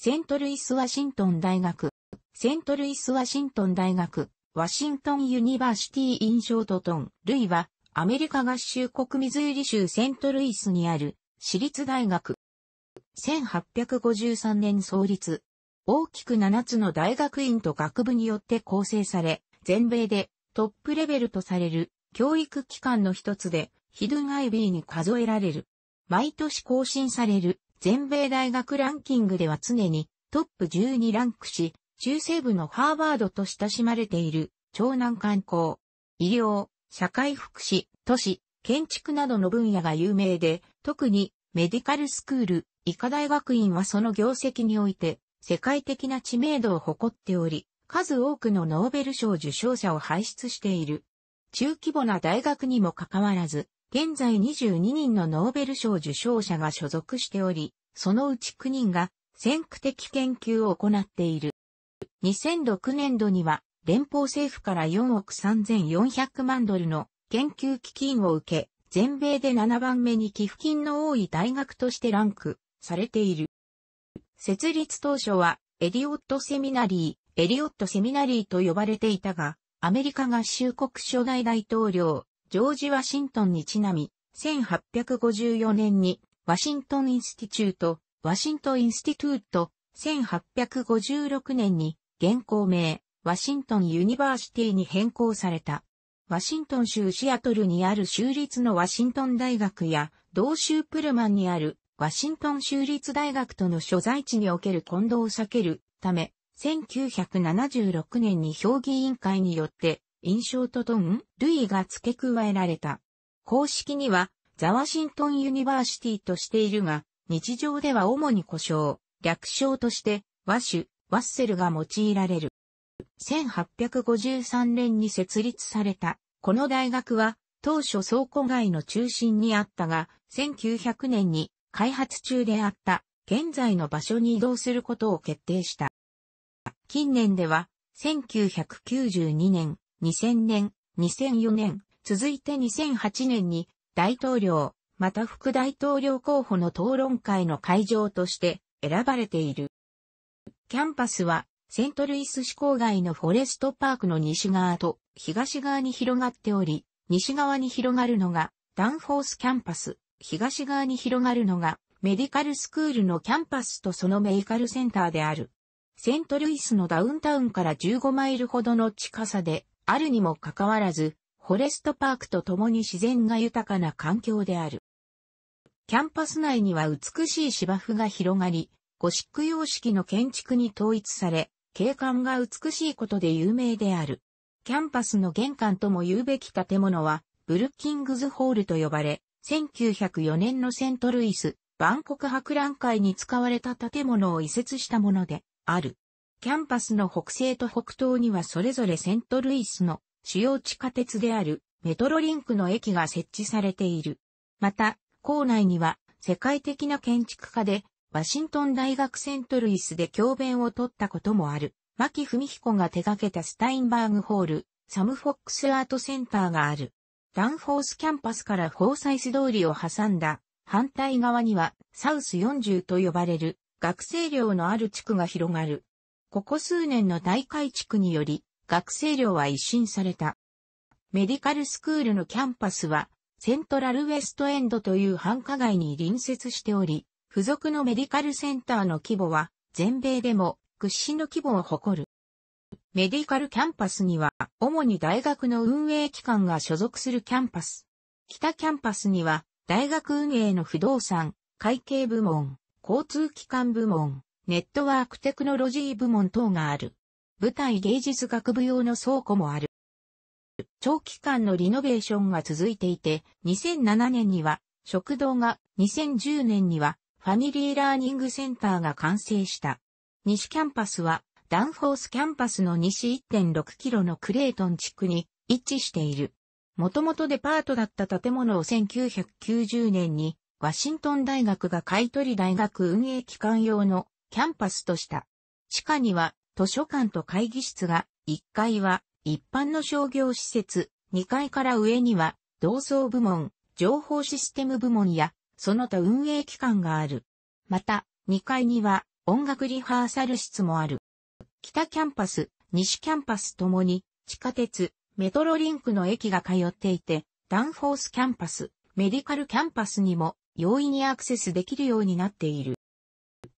セントルイス・ワシントン大学、セントルイス・ワシントン大学、ワシントン・ユニバーシティ・イン・ショートトン、ルイは、アメリカ合衆国ミズーリ州セントルイスにある、私立大学。1853年創立。大きく7つの大学院と学部によって構成され、全米でトップレベルとされる教育機関の一つで、ヒドゥンアイビーに数えられる。毎年更新される全米大学ランキングでは常にトップ1 2ランクし、中西部のハーバードと親しまれている、長南観光、医療、社会福祉、都市、建築などの分野が有名で、特にメディカルスクール、医科大学院はその業績において、世界的な知名度を誇っており、数多くのノーベル賞受賞者を輩出している。中規模な大学にもかかわらず、現在22人のノーベル賞受賞者が所属しており、そのうち9人が先駆的研究を行っている。2006年度には連邦政府から4億3400万ドルの研究基金を受け、全米で7番目に寄付金の多い大学としてランクされている。設立当初はエリオットセミナリー、エリオットセミナリーと呼ばれていたが、アメリカ合衆国初代大統領、ジョージ・ワシントンにちなみ、1854年にワシントン・インスティチュート、ワシントン・インスティトゥート、1856年に現行名、ワシントン・ユニバーシティに変更された。ワシントン州シアトルにある州立のワシントン大学や、同州プルマンにあるワシントン州立大学との所在地における混同を避けるため、1976年に評議委員会によって印象とトン・類が付け加えられた。公式には、ザワシントン・ユニバーシティとしているが、日常では主に故障、略称として、ワシュ、ワッセルが用いられる。1853年に設立された、この大学は、当初倉庫街の中心にあったが、1900年に開発中であった、現在の場所に移動することを決定した。近年では、1992年、2000年、2004年、続いて2008年に大統領、また副大統領候補の討論会の会場として選ばれている。キャンパスはセントルイス市郊外のフォレストパークの西側と東側に広がっており、西側に広がるのがダンフォースキャンパス、東側に広がるのがメディカルスクールのキャンパスとそのメディカルセンターである。セントルイスのダウンタウンから15マイルほどの近さであるにもかかわらず、フォレストパークと共に自然が豊かな環境である。キャンパス内には美しい芝生が広がり、ゴシック様式の建築に統一され、景観が美しいことで有名である。キャンパスの玄関とも言うべき建物は、ブルッキングズホールと呼ばれ、1904年のセントルイス、万国博覧会に使われた建物を移設したものである。キャンパスの北西と北東にはそれぞれセントルイスの主要地下鉄であるメトロリンクの駅が設置されている。また、校内には世界的な建築家でワシントン大学セントルイスで教鞭を取ったこともある、牧文彦が手掛けたスタインバーグホール、サム・フォックスアートセンターがある。ダンフォースキャンパスからフォーサイス通りを挟んだ反対側にはサウス40と呼ばれる学生寮のある地区が広がる。ここ数年の大改築により、学生寮は一新された。メディカルスクールのキャンパスは、セントラルウェストエンドという繁華街に隣接しており、付属のメディカルセンターの規模は、全米でも屈指の規模を誇る。メディカルキャンパスには、主に大学の運営機関が所属するキャンパス。北キャンパスには、大学運営の不動産、会計部門、交通機関部門、ネットワークテクノロジー部門等がある。舞台芸術学部用の倉庫もある。長期間のリノベーションが続いていて、2007年には食堂が、2010年にはファミリーラーニングセンターが完成した。西キャンパスは、ダンフォースキャンパスの西1.6キロのクレートン地区に位置している。もともとデパートだった建物を1990年にワシントン大学が買取大学運営機関用のキャンパスとした。地下には図書館と会議室が、1階は一般の商業施設、2階から上には同窓部門、情報システム部門や、その他運営機関がある。また、2階には音楽リハーサル室もある。北キャンパス、西キャンパスともに、地下鉄、メトロリンクの駅が通っていて、ダンフォースキャンパス、メディカルキャンパスにも容易にアクセスできるようになっている。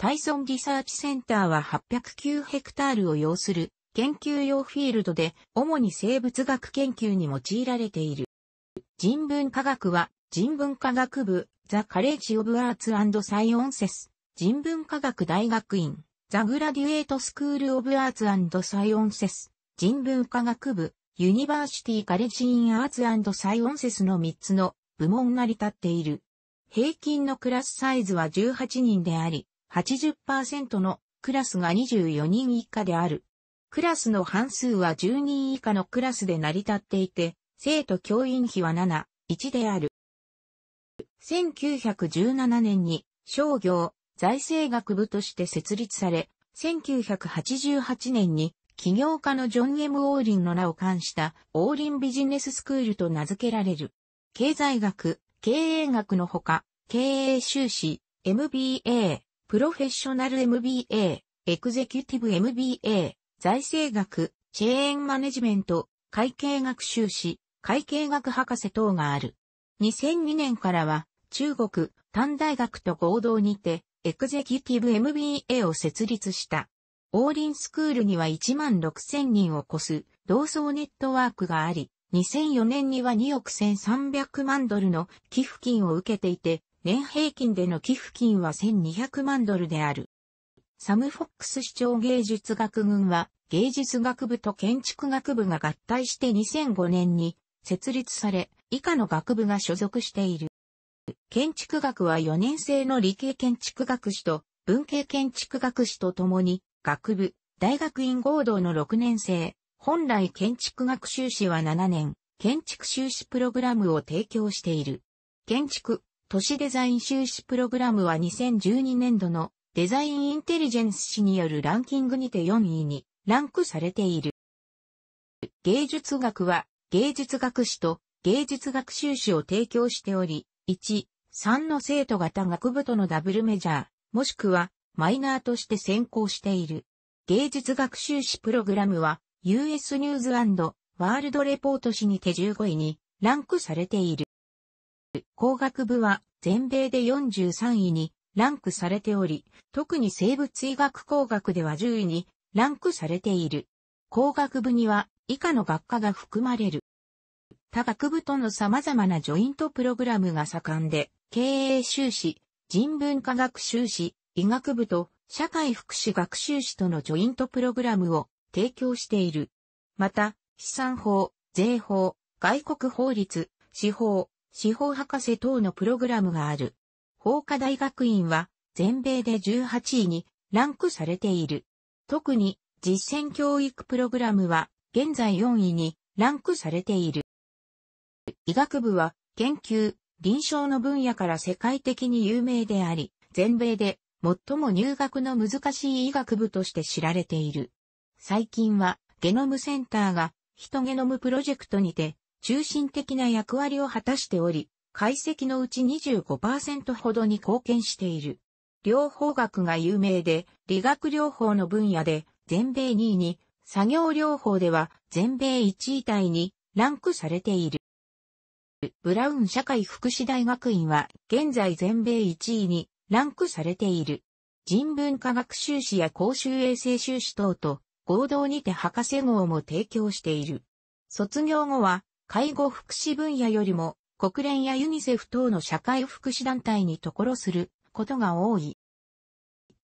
タイソンリサーチセンターは809ヘクタールを要する研究用フィールドで主に生物学研究に用いられている。人文科学は人文科学部ザ・カレッジ・オブ・アーツ・サイオンセス人文科学大学院ザ・グラデュエート・スクール・オブ・アーツ・サイオンセス人文科学部ユニバーシティ・カレッジ・イン・アーツ・サイオンセスの3つの部門成り立っている。平均のクラスサイズは18人であり、80%のクラスが24人以下である。クラスの半数は10人以下のクラスで成り立っていて、生徒教員費は7、1である。1917年に商業財政学部として設立され、1988年に起業家のジョン・エム・オーリンの名を冠したオーリンビジネススクールと名付けられる。経済学、経営学のほか、経営修士、MBA、プロフェッショナル MBA、エグゼキュティブ MBA、財政学、チェーンマネジメント、会計学修士、会計学博士等がある。2002年からは、中国、丹大学と合同にて、エグゼキティブ MBA を設立した。王林スクールには1万6000人を超す、同窓ネットワークがあり、2004年には2億1300万ドルの寄付金を受けていて、年平均での寄付金は1200万ドルである。サム・フォックス市長芸術学群は、芸術学部と建築学部が合体して2005年に設立され、以下の学部が所属している。建築学は4年生の理系建築学士と文系建築学士と共に、学部、大学院合同の6年生、本来建築学修士は7年、建築修士プログラムを提供している。建築、都市デザイン修士プログラムは2012年度のデザインインテリジェンス誌によるランキングにて4位にランクされている。芸術学は芸術学士と芸術学修士を提供しており、1、3の生徒型学部とのダブルメジャー、もしくはマイナーとして専攻している。芸術学修士プログラムは US ニューズワールドレポート誌にて15位にランクされている。工学部は全米で43位にランクされており、特に生物医学工学では10位にランクされている。工学部には以下の学科が含まれる。他学部との様々なジョイントプログラムが盛んで、経営修士、人文科学修士、医学部と社会福祉学習士とのジョイントプログラムを提供している。また、資産法、税法、外国法律、司法、司法博士等のプログラムがある。法科大学院は全米で18位にランクされている。特に実践教育プログラムは現在4位にランクされている。医学部は研究、臨床の分野から世界的に有名であり、全米で最も入学の難しい医学部として知られている。最近はゲノムセンターがヒトゲノムプロジェクトにて中心的な役割を果たしており、解析のうち25%ほどに貢献している。療法学が有名で、理学療法の分野で全米2位に、作業療法では全米1位体にランクされている。ブラウン社会福祉大学院は現在全米1位にランクされている。人文科学修士や公衆衛生修士等と合同にて博士号も提供している。卒業後は介護福祉分野よりも国連やユニセフ等の社会福祉団体にところすることが多い。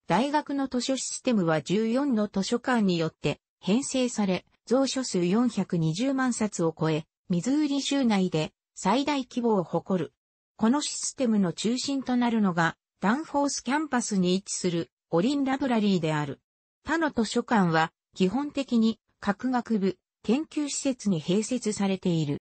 大学の図書システムは14の図書館によって編成され、蔵書数420万冊を超え、ミズーリ州内で最大規模を誇る。このシステムの中心となるのが、ダンフォースキャンパスに位置するオリンラブラリーである。他の図書館は基本的に各学部、研究施設に併設されている。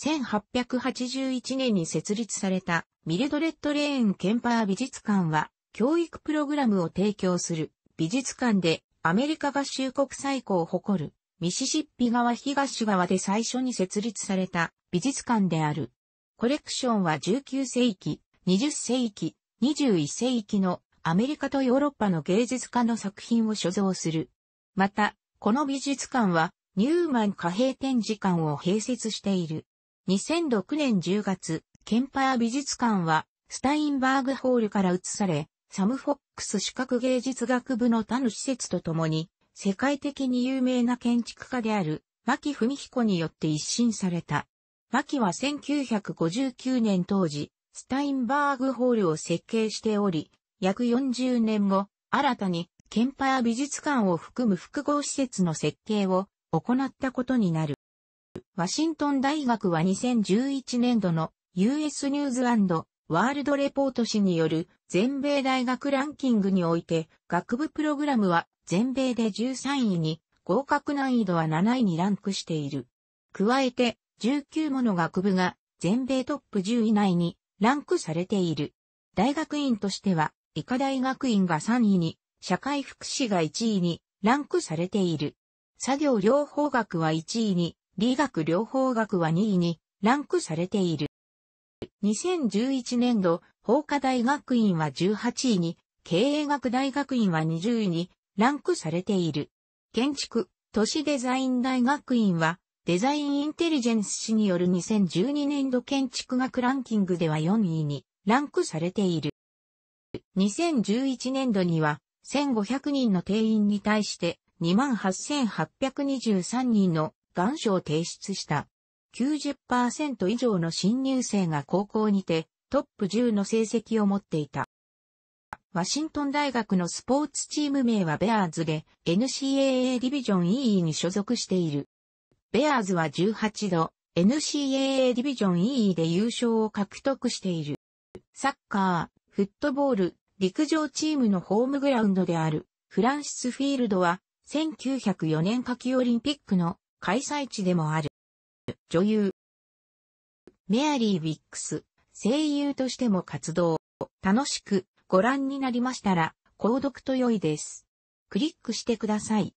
1881年に設立されたミルドレッドレーンケンパー美術館は教育プログラムを提供する美術館でアメリカ合衆国最高を誇るミシシッピ川東側で最初に設立された美術館である。コレクションは19世紀、20世紀、21世紀のアメリカとヨーロッパの芸術家の作品を所蔵する。また、この美術館はニューマン貨幣展示館を併設している。2006年10月、ケンパー美術館はスタインバーグホールから移され、サム・フォックス視覚芸術学部の他の施設とともに、世界的に有名な建築家である、牧文彦によって一新された。牧は1959年当時、スタインバーグホールを設計しており、約40年後、新たにケンパや美術館を含む複合施設の設計を行ったことになる。ワシントン大学は2011年度の US ニューズワールドレポート誌による全米大学ランキングにおいて学部プログラムは全米で13位に合格難易度は7位にランクしている。加えて19もの学部が全米トップ10位内にランクされている。大学院としては、医科大学院が3位に、社会福祉が1位にランクされている。作業療法学は1位に、理学療法学は2位にランクされている。2011年度、法科大学院は18位に、経営学大学院は20位にランクされている。建築、都市デザイン大学院は、デザインインテリジェンス誌による2012年度建築学ランキングでは4位にランクされている。2011年度には、1500人の定員に対して28,823人の願書を提出した。90%以上の新入生が高校にてトップ10の成績を持っていた。ワシントン大学のスポーツチーム名はベアーズで NCAA ディビジョン EE に所属している。ベアーズは18度 NCAA ディビジョン EE で優勝を獲得している。サッカー、フットボール、陸上チームのホームグラウンドであるフランシスフィールドは1904年夏季オリンピックの開催地でもある。女優。メアリー・ウィックス、声優としても活動。楽しくご覧になりましたら、購読と良いです。クリックしてください。